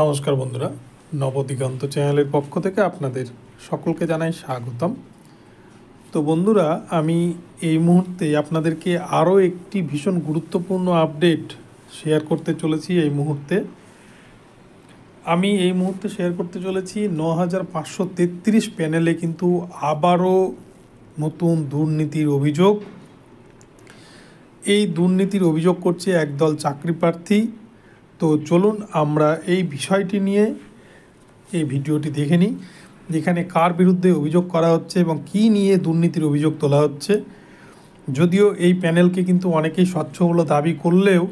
নমস্কার বন্ধুরা নবদিগন্ত চ্যানেলের পক্ষ থেকে আপনাদের সকলকে জানাই স্বাগতম তো বন্ধুরা আমি এই মুহূর্তে আপনাদেরকে আরও একটি ভীষণ গুরুত্বপূর্ণ আপডেট শেয়ার করতে চলেছি এই মুহূর্তে আমি এই মুহূর্তে শেয়ার করতে চলেছি ন হাজার পাঁচশো তেত্রিশ প্যানেলে কিন্তু আবারও নতুন দুর্নীতির অভিযোগ এই দুর্নীতির অভিযোগ করছে একদল চাকরি প্রার্থী তো চলুন আমরা এই বিষয়টি নিয়ে এই ভিডিওটি দেখে নিই যেখানে কার বিরুদ্ধে অভিযোগ করা হচ্ছে এবং কি নিয়ে দুর্নীতির অভিযোগ তোলা হচ্ছে যদিও এই প্যানেলকে কিন্তু অনেকেই স্বচ্ছ বলে দাবি করলেও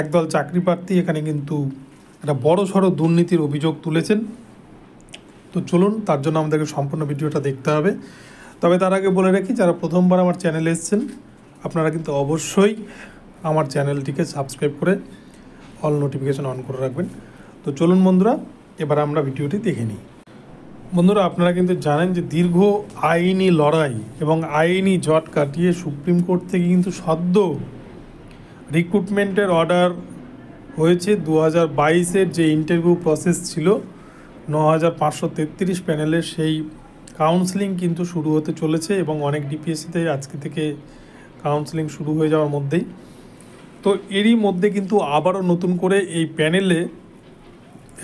একদল চাকরি প্রার্থী এখানে কিন্তু একটা বড় সড়ো দুর্নীতির অভিযোগ তুলেছেন তো চলুন তার জন্য আমাদেরকে সম্পূর্ণ ভিডিওটা দেখতে হবে তবে তার আগে বলে রাখি যারা প্রথমবার আমার চ্যানেলে এসছেন আপনারা কিন্তু অবশ্যই আমার চ্যানেলটিকে সাবস্ক্রাইব করে অল নোটিফিকেশান অন করে রাখবেন তো চলুন বন্ধুরা এবার আমরা ভিডিওটি দেখে নিই বন্ধুরা আপনারা কিন্তু জানেন যে দীর্ঘ আইনি লড়াই এবং আইনি জট কাটিয়ে সুপ্রিম কোর্ট থেকে কিন্তু সদ্য রিক্রুটমেন্টের অর্ডার হয়েছে দু হাজার বাইশের যে ইন্টারভিউ প্রসেস ছিল ন হাজার পাঁচশো তেত্রিশ প্যানেলের সেই কাউন্সিলিং কিন্তু শুরু হতে চলেছে এবং অনেক ডিপিএসসিতে আজকে থেকে কাউন্সিলিং শুরু হয়ে যাওয়ার মধ্যেই তো এরই মধ্যে কিন্তু আবারও নতুন করে এই প্যানেলে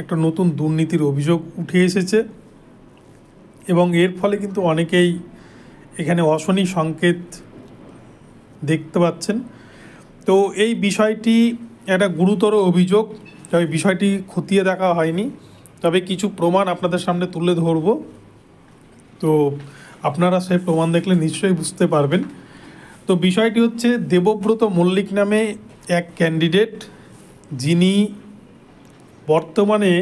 একটা নতুন দুর্নীতির অভিযোগ উঠে এসেছে এবং এর ফলে কিন্তু অনেকেই এখানে অশনি সংকেত দেখতে পাচ্ছেন তো এই বিষয়টি একটা গুরুতর অভিযোগ তবে বিষয়টি খতিয়ে দেখা হয়নি তবে কিছু প্রমাণ আপনাদের সামনে তুলে ধরব তো আপনারা সেই প্রমাণ দেখলে নিশ্চয়ই বুঝতে পারবেন তো বিষয়টি হচ্ছে দেবব্রত মল্লিক নামে এক ক্যান্ডিডেট যিনি বর্তমানে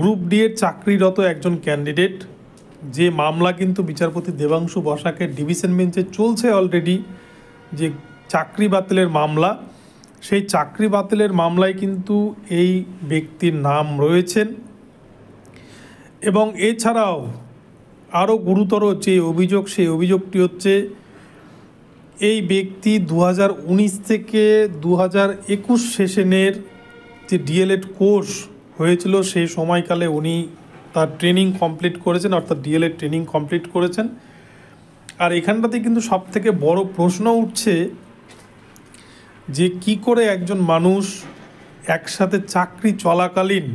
গ্রুপ ডি এর চাকরিরত একজন ক্যান্ডিডেট যে মামলা কিন্তু বিচারপতি দেবাংশু বসাকের ডিভিশন বেঞ্চে চলছে অলরেডি যে চাকরি বাতিলের মামলা সেই চাকরি বাতিলের মামলায় কিন্তু এই ব্যক্তির নাম রয়েছেন এবং এছাড়াও আরও গুরুতর যে অভিযোগ সেই অভিযোগটি হচ্ছে এই ব্যক্তি দু থেকে দু হাজার একুশ সেশনের যে ডিএলএড কোর্স হয়েছিল সেই সময়কালে উনি তার ট্রেনিং কমপ্লিট করেছেন অর্থাৎ ডিএলএড ট্রেনিং কমপ্লিট করেছেন আর এখানটাতে কিন্তু সবথেকে বড় প্রশ্ন উঠছে যে কি করে একজন মানুষ একসাথে চাকরি চলাকালীন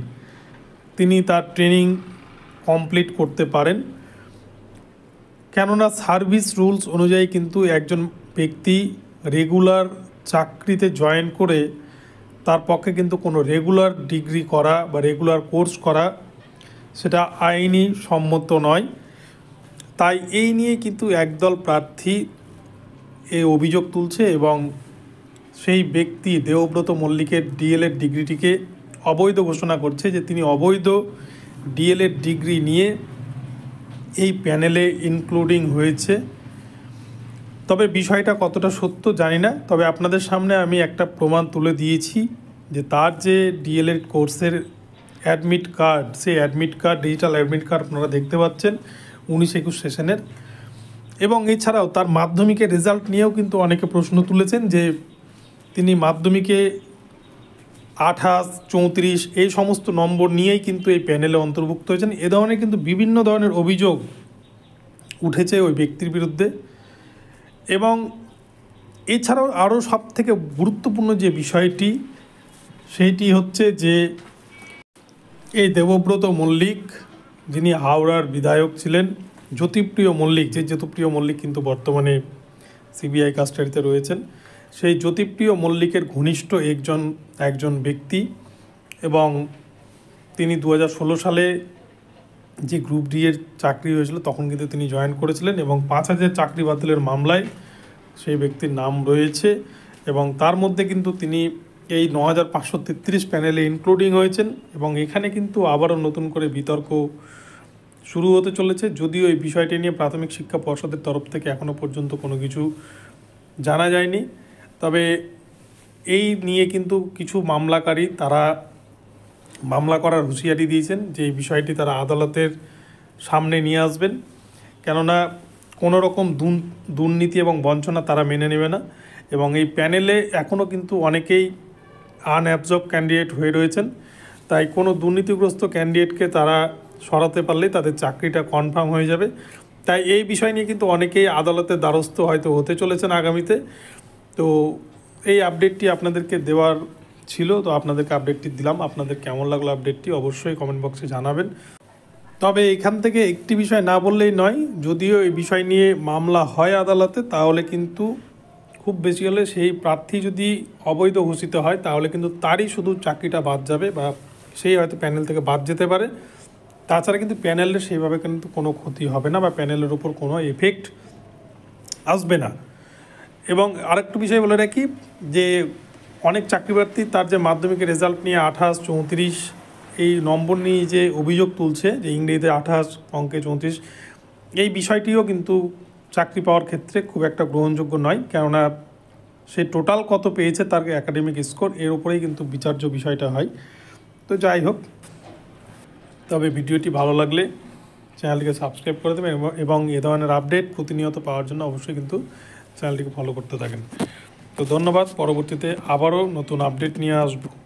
তিনি তার ট্রেনিং কমপ্লিট করতে পারেন কেননা সার্ভিস রুলস অনুযায়ী কিন্তু একজন ব্যক্তি রেগুলার চাকরিতে জয়েন করে তার পক্ষে কিন্তু কোনো রেগুলার ডিগ্রি করা বা রেগুলার কোর্স করা সেটা আইনি সম্মত নয় তাই এই নিয়ে কিন্তু একদল প্রার্থী এই অভিযোগ তুলছে এবং সেই ব্যক্তি দেবব্রত মল্লিকের ডিএলএড ডিগ্রিটিকে অবৈধ ঘোষণা করছে যে তিনি অবৈধ ডিএলএড ডিগ্রি নিয়ে এই প্যানেলে ইনক্লুডিং হয়েছে তবে বিষয়টা কতটা সত্য জানি না তবে আপনাদের সামনে আমি একটা প্রমাণ তুলে দিয়েছি যে তার যে ডিএলএড কোর্সের অ্যাডমিট কার্ড সেই admit card digital admit card আপনারা দেখতে পাচ্ছেন উনিশ একুশ সেশনের এবং এছাড়াও তার মাধ্যমিকের রেজাল্ট নিয়েও কিন্তু অনেকে প্রশ্ন তুলেছেন যে তিনি মাধ্যমিকে আঠাশ চৌত্রিশ এই সমস্ত নম্বর নিয়েই কিন্তু এই প্যানেলে অন্তর্ভুক্ত হয়েছেন এ ধরনের কিন্তু বিভিন্ন ধরনের অভিযোগ উঠেছে ওই ব্যক্তির বিরুদ্ধে এবং এছাড়াও আরও সবথেকে গুরুত্বপূর্ণ যে বিষয়টি সেইটি হচ্ছে যে এই দেবব্রত মল্লিক যিনি হাওড়ার বিধায়ক ছিলেন জ্যোতিপ্রিয় মল্লিক যে জ্যোতিপ্রিয় মল্লিক কিন্তু বর্তমানে সিবিআই কাস্টাডিতে রয়েছেন সেই জ্যোতিপ্রিয় মল্লিকের ঘনিষ্ঠ একজন একজন ব্যক্তি এবং তিনি দু সালে যে গ্রুপ ডি এর চাকরি হয়েছিল তখন কিন্তু তিনি জয়েন করেছিলেন এবং পাঁচ হাজার চাকরি বাতিলের মামলায় সেই ব্যক্তির নাম রয়েছে এবং তার মধ্যে কিন্তু তিনি এই ন হাজার পাঁচশো তেত্রিশ প্যানেলে ইনক্লুডিং হয়েছেন এবং এখানে কিন্তু আবারও নতুন করে বিতর্ক শুরু হতে চলেছে যদিও এই বিষয়টি নিয়ে প্রাথমিক শিক্ষা পর্ষদের তরফ থেকে এখনও পর্যন্ত কোনো কিছু জানা যায়নি তবে এই নিয়ে কিন্তু কিছু মামলাকারী তারা মামলা করার হুঁশিয়ারি দিয়েছেন যে এই বিষয়টি তারা আদালতের সামনে নিয়ে আসবেন কেননা কোনো রকম দুর্নীতি এবং বঞ্চনা তারা মেনে নেবে না এবং এই প্যানেলে এখনও কিন্তু অনেকেই আনঅ্যাবজর্ব ক্যান্ডিডেট হয়ে রয়েছেন তাই কোনো দুর্নীতিগ্রস্ত ক্যান্ডিডেটকে তারা সরাতে পারলেই তাদের চাকরিটা কনফার্ম হয়ে যাবে তাই এই বিষয় নিয়ে কিন্তু অনেকেই আদালতের দ্বারস্থ হয়তো হতে চলেছেন আগামীতে তো এই আপডেটটি আপনাদেরকে দেওয়ার ছিল তো আপনাদেরকে আপডেটটি দিলাম আপনাদের কেমন লাগলো আপডেটটি অবশ্যই কমেন্ট বক্সে জানাবেন তবে এখান থেকে একটি বিষয় না বললেই নয় যদিও এই বিষয় নিয়ে মামলা হয় আদালতে তাহলে কিন্তু খুব বেশি হলে সেই প্রার্থী যদি অবৈধ ঘোষিত হয় তাহলে কিন্তু তারই শুধু চাকরিটা বাদ যাবে বা সেই হয়তো প্যানেল থেকে বাদ যেতে পারে তাছাড়া কিন্তু প্যানেলের সেইভাবে কিন্তু কোনো ক্ষতি হবে না বা প্যানেলের উপর কোনো এফেক্ট আসবে না এবং আরেকটু বিষয় বলে রাখি যে অনেক চাকরি প্রার্থী তার যে মাধ্যমিকের রেজাল্ট নিয়ে আঠাশ চৌত্রিশ এই নম্বর নিয়ে যে অভিযোগ তুলছে যে ইংরেজিতে আঠাশ অঙ্কে চৌত্রিশ এই বিষয়টিও কিন্তু চাকরি পাওয়ার ক্ষেত্রে খুব একটা গ্রহণযোগ্য নয় কেননা সে টোটাল কত পেয়েছে তার একাডেমিক স্কোর এর উপরেই কিন্তু বিচার্য বিষয়টা হয় তো যাই হোক তবে ভিডিওটি ভালো লাগলে চ্যানেলটিকে সাবস্ক্রাইব করে দেবেন এবং এ ধরনের আপডেট প্রতিনিয়ত পাওয়ার জন্য অবশ্যই কিন্তু চ্যানেলটিকে ফলো করতে থাকেন তো ধন্যবাদ পরবর্তীতে আবারও নতুন আপডেট নিয়ে আসবো